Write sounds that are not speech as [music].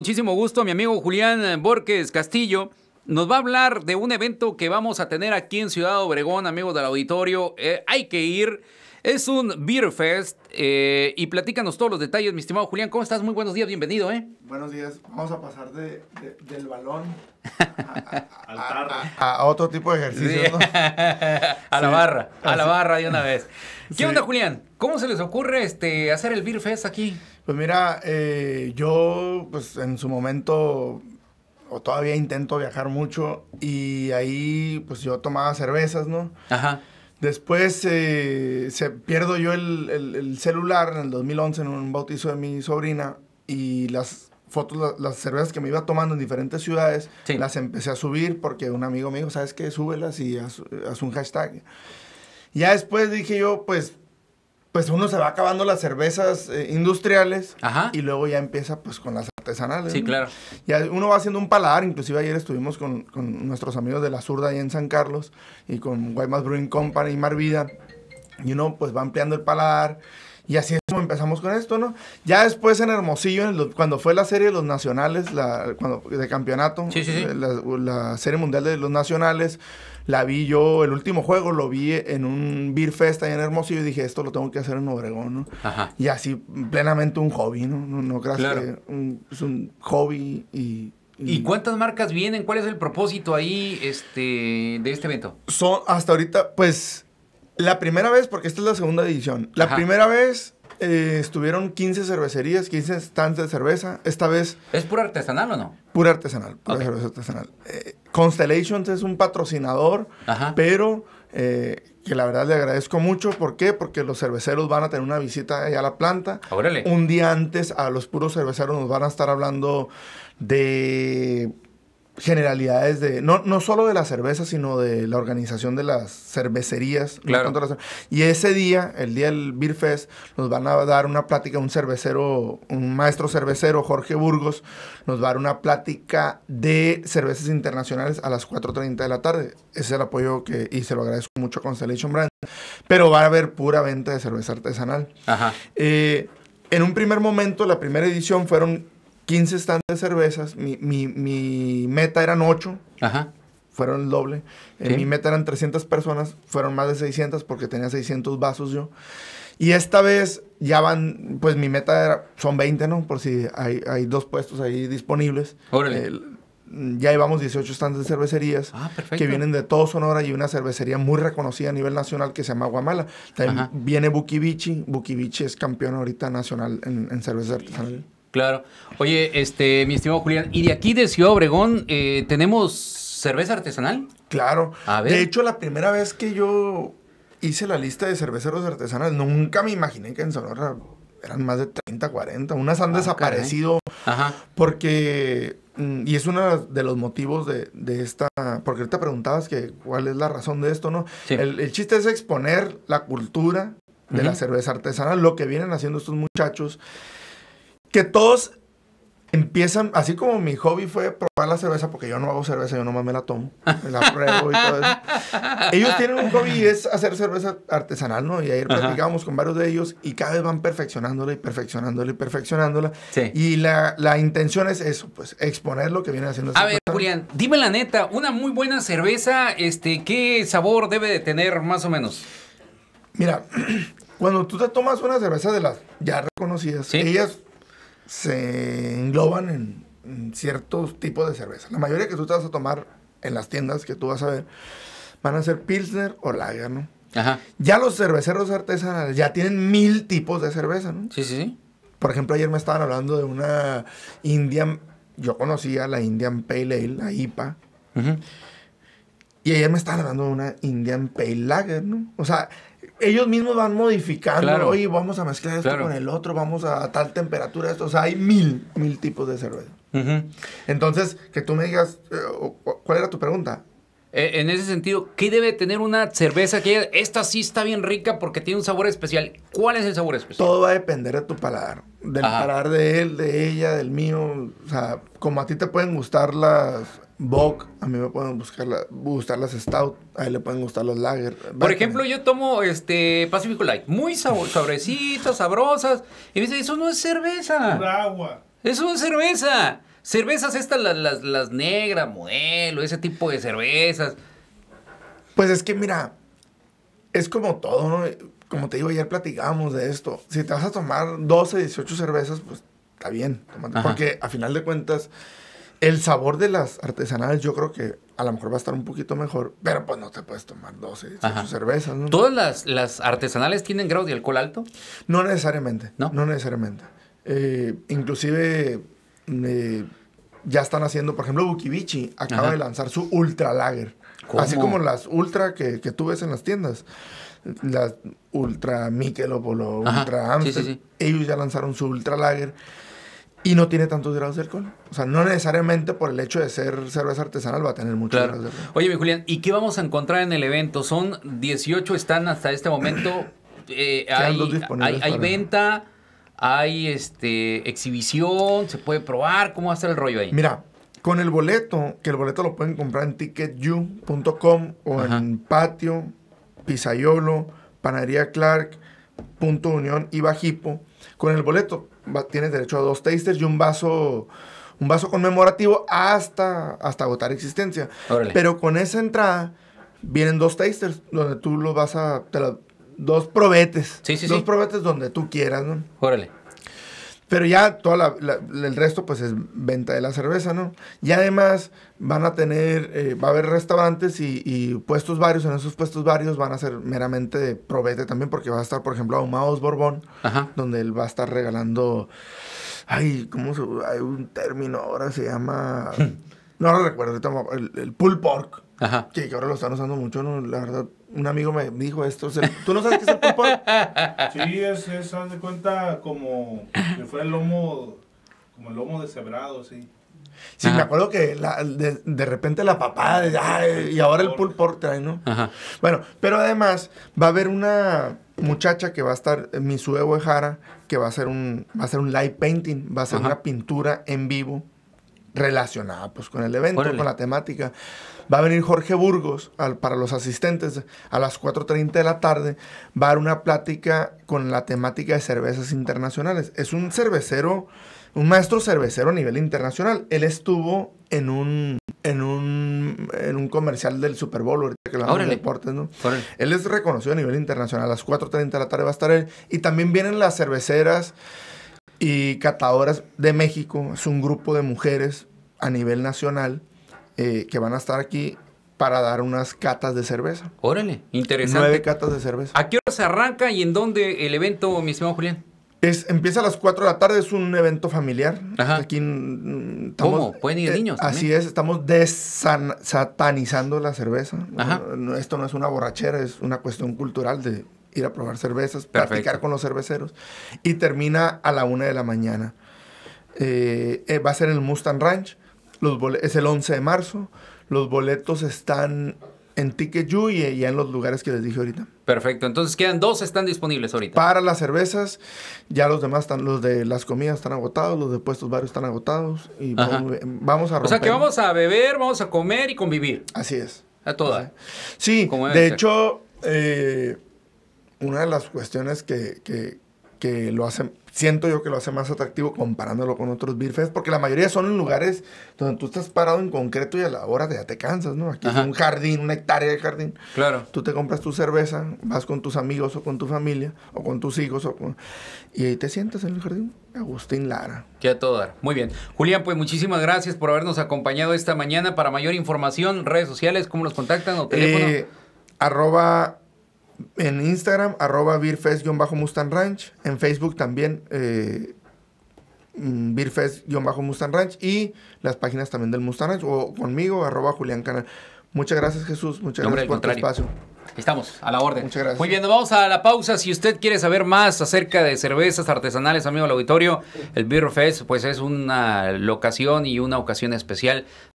Muchísimo gusto, mi amigo Julián eh, Borges Castillo. Nos va a hablar de un evento que vamos a tener aquí en Ciudad Obregón, amigos del auditorio. Eh, hay que ir. Es un Beer Fest eh, y platícanos todos los detalles, mi estimado Julián. ¿Cómo estás? Muy buenos días, bienvenido, ¿eh? Buenos días. Vamos a pasar de, del balón [laughs] a, a, a, otro tipo de ejercicio, ¿no? [laughs] a la barra, a la barra de una vez. ¿Qué onda, Julián? ¿Cómo se les ocurre este, hacer el Beer Fest aquí? Pues mira, eh, yo pues en su momento o todavía intento viajar mucho y ahí pues yo tomaba cervezas, ¿no? Ajá. Después eh, se, pierdo yo el, celular en el 2011 en un bautizo de mi sobrina y las fotos, las, cervezas que me iba tomando en diferentes ciudades, las empecé a subir porque un amigo mío, ¿sabes qué? Súbelas y haz, un hashtag. Ya después dije yo, pues, pues uno se va acabando las cervezas eh, industriales y luego ya empieza pues con las artesanales. Sí, claro. Y uno va haciendo un paladar, inclusive ayer estuvimos con, con nuestros amigos de La Zurda ahí en San Carlos y con Guaymas Brewing Company y Marvida y uno pues va ampliando el paladar. Y así es como empezamos con esto, ¿no? Ya después en Hermosillo, cuando fue la serie de los nacionales, la, de campeonato, La, la, serie mundial de los nacionales, la vi yo, el último juego lo vi en un Beer Fest ahí en Hermosillo y dije, esto lo tengo que hacer en Obregón, ¿no? Ajá. Y así, plenamente un hobby, ¿no? No, creas que es un hobby y ¿Y cuántas marcas vienen? ¿Cuál es el propósito ahí este, de este evento? Son hasta ahorita, pues, la primera vez, porque esta es la segunda edición. La primera vez eh, estuvieron 15 cervecerías, 15 stands de cerveza. Esta vez. ¿Es pura artesanal o no? Pura artesanal, pura cerveza artesanal. Eh, Constellations es un patrocinador, pero eh, que la verdad le agradezco mucho. ¿Por qué? Porque los cerveceros van a tener una visita allá a la planta. Órale. Un día antes a los puros cerveceros nos van a estar hablando de generalidades de, no, no solo de la cerveza, sino de la organización de las cervecerías. Claro. y ese día, el día del Beer Fest, nos van a dar una plática, un cervecero, un maestro cervecero, Jorge Burgos, nos va a dar una plática de cervezas internacionales a las 4.30 de la tarde. Ese es el apoyo que, y se lo agradezco mucho a Constellation Brand, pero va a haber pura venta de cerveza artesanal. Ajá. Eh, en un primer momento, la primera edición fueron 15 stands de cervezas, mi, meta eran 8. Fueron el doble. mi meta eran 300 personas, fueron más de 600 porque tenía 600 vasos yo. Y esta vez ya van, pues mi meta era, son 20, ¿no? Por si hay, dos puestos ahí disponibles. ya llevamos 18 stands de cervecerías ah, que vienen de todo Sonora y una cervecería muy reconocida a nivel nacional que se llama Guamala. También viene Bukibichi. Bukibichi es campeón ahorita nacional en, en cerveza artesanal. Claro. Oye, este, mi estimado Julián, ¿y de aquí de Ciudad Obregón eh, tenemos cerveza artesanal? Claro. De hecho, la primera vez que yo hice la lista de cerveceros artesanales, nunca me imaginé que en Sonora eran más de 30, 40. Unas han ah, desaparecido Ajá. porque... Mm, y es uno de los motivos de, esta... Porque te preguntabas que cuál es la razón de esto, ¿no? El, chiste es exponer la cultura de la cerveza artesanal, lo que vienen haciendo estos muchachos que todos empiezan, así como mi hobby fue probar la cerveza, porque yo no hago cerveza, yo nomás me la tomo, me la pruebo y todo eso. [laughs] Ellos tienen un hobby y es hacer cerveza artesanal, ¿no? Y ahí platicábamos con varios de ellos y cada vez van perfeccionándola y perfeccionándola y perfeccionándola. Sí. Y la, intención es eso, pues exponer lo que vienen haciendo. A ver, Julián, dime la neta, una muy buena cerveza, este, ¿qué sabor debe de tener más o menos? Mira, [clears throat] cuando tú te tomas una cerveza de las ya reconocidas, ellas se engloban en, ciertos tipos de cerveza. La mayoría que tú te vas a tomar en las tiendas que tú vas a ver van a ser Pilsner o Lager, ¿no? Ajá. Ya los cerveceros artesanales ya tienen mil tipos de cerveza, ¿no? Sí, sí, sí. Por ejemplo, ayer me estaban hablando de una Indian. Yo conocía la Indian Pale Ale, la IPA. Y ayer me estaban hablando de una Indian Pale Lager, ¿no? O sea, ellos mismos van modificando. Claro. Oye, vamos a mezclar esto con el otro, vamos a tal temperatura. Esto. O sea, hay mil, mil tipos de cerveza. Entonces, que tú me digas, eh, ¿cuál era tu pregunta? E, en ese sentido, ¿qué debe tener una cerveza que esta sí está bien rica porque tiene un sabor especial? ¿Cuál es el sabor especial? Todo va a depender de tu paladar, del paladar de él, de ella, del mío. O sea, como a ti te pueden gustar las Bock, a mí me pueden buscar gustar las Stout, a él le pueden gustar los Lager. Por ejemplo, yo tomo este Pacífico Light, muy sabor, sabrosas, y me dice, eso no es cerveza. Es agua. Eso es cerveza. Cervezas estas, las, negras, modelo, ese tipo de cervezas. Pues es que mira, es como todo, ¿no? Como te digo, ayer platicamos de esto. Si te vas a tomar 12, 18 cervezas, pues está bien, porque a final de cuentas el sabor de las artesanales yo creo que a lo mejor va a estar un poquito mejor, pero pues no te puedes tomar 12 eh, cervezas, ¿Todas las, artesanales tienen grado de alcohol alto? No necesariamente, no, necesariamente. Eh, inclusive eh, ya están haciendo, por ejemplo, Bukibichi acaba de lanzar su Ultra Lager. Así como las Ultra que, tú ves en las tiendas las Ultra Miquelopolo, o Ultra Amsterdam. Ellos ya lanzaron su Ultra Lager y no tiene tantos grados de alcohol. O sea, no necesariamente por el hecho de ser cerveza artesanal va a tener muchos grados de alcohol. Oye, mi Julián, ¿y qué vamos a encontrar en el evento? Son 18 están hasta este momento. [clears throat] Eh, hay, hay, hay venta, hay este exhibición, se puede probar. ¿Cómo va a estar el rollo ahí? Mira, con el boleto, que el boleto lo pueden comprar en ticketyou.com o en Patio, Pisayolo, Panadería Clark, Punto Unión y Bajipo. Con el boleto tienes derecho a dos tasters y un vaso un vaso conmemorativo hasta, hasta agotar existencia. Pero con esa entrada vienen dos tasters donde tú los vas a... Te dos probetes. Sí, sí, dos probetes donde tú quieras, ¿no? Órale. Pero ya toda la, el resto pues es venta de la cerveza, ¿no? Y además van a tener, eh, va a haber restaurantes y, y, puestos varios, en esos puestos varios van a ser meramente de probete también, porque va a estar, por ejemplo, Ahumados Borbón, donde él va a estar regalando, ay, ¿cómo se, hay un término ahora, se llama, hmm. no lo recuerdo, el, el pull pork, Ajá. Que, que ahora lo están usando mucho, ¿no? La verdad, un amigo me dijo esto. ¿Tú no sabes qué es el pulpo? [laughs] sí, es, es, haz de cuenta como que fue el lomo, como el lomo deshebrado, sí. Sí, me acuerdo que la, de, de, repente la papada, y ahora el pulpo, trae, ¿no? Ajá. Bueno, pero además va a haber una muchacha que va a estar, Misue Jara, que va a hacer un, va a hacer un live painting, va a hacer una pintura en vivo relacionada pues con el evento, con la temática. Va a venir Jorge Burgos para los asistentes a las 4.30 de la tarde. Va a dar una plática con la temática de cervezas internacionales. Es un cervecero, un maestro cervecero a nivel internacional. Él estuvo en un, en en un comercial del Super Bowl, que deportes, ¿no? Él es reconocido a nivel internacional. A las 4.30 de la tarde va a estar él. Y también vienen las cerveceras y Catadoras de México es un grupo de mujeres a nivel nacional eh, que van a estar aquí para dar unas catas de cerveza. Órale, interesante. Nueve catas de cerveza. ¿A qué hora se arranca y en dónde el evento, mi estimado Julián? Es, empieza a las 4 de la tarde, es un evento familiar. Ajá. Aquí ¿Cómo? ¿Pueden ir eh, niños? así es, estamos desatanizando la cerveza. Ajá. Esto no es una borrachera, es una cuestión cultural de ir a probar cervezas, practicar con los cerveceros. Y termina a la una de la mañana. Eh, eh, va a ser en el Mustang Ranch. es el 11 de marzo. Los boletos están en Ticket y ya en los lugares que les dije ahorita. Perfecto. Entonces quedan dos están disponibles ahorita. Para las cervezas, ya los demás están, los de las comidas están agotados, los de puestos varios están agotados y eh, vamos, a romper. O sea que vamos a beber, vamos a comer y convivir. Así es. A todas. Sí, de hecho, una de las cuestiones que, lo hace, siento yo que lo hace más atractivo comparándolo con otros beer porque la mayoría son en lugares donde tú estás parado en concreto y a la hora ya te cansas, ¿no? Aquí un jardín, una hectárea de jardín. Claro. Tú te compras tu cerveza, vas con tus amigos o con tu familia, o con tus hijos, o con... y ahí te sientas en el jardín. Agustín Lara. Que a todo dar. Muy bien. Julián, pues muchísimas gracias por habernos acompañado esta mañana. Para mayor información, redes sociales, ¿cómo nos contactan o teléfono? Eh, arroba en Instagram, arroba beerfest-mustang En Facebook también, eh, mm, beerfest-mustang Y las páginas también del Mustang Ranch. O conmigo, arroba Julián Canal. Muchas gracias, Jesús. Muchas gracias por el espacio. Estamos a la orden. Muchas gracias. Muy bien, vamos a la pausa. Si usted quiere saber más acerca de cervezas artesanales, amigo del auditorio, el Beer Fest, pues es una locación y una ocasión especial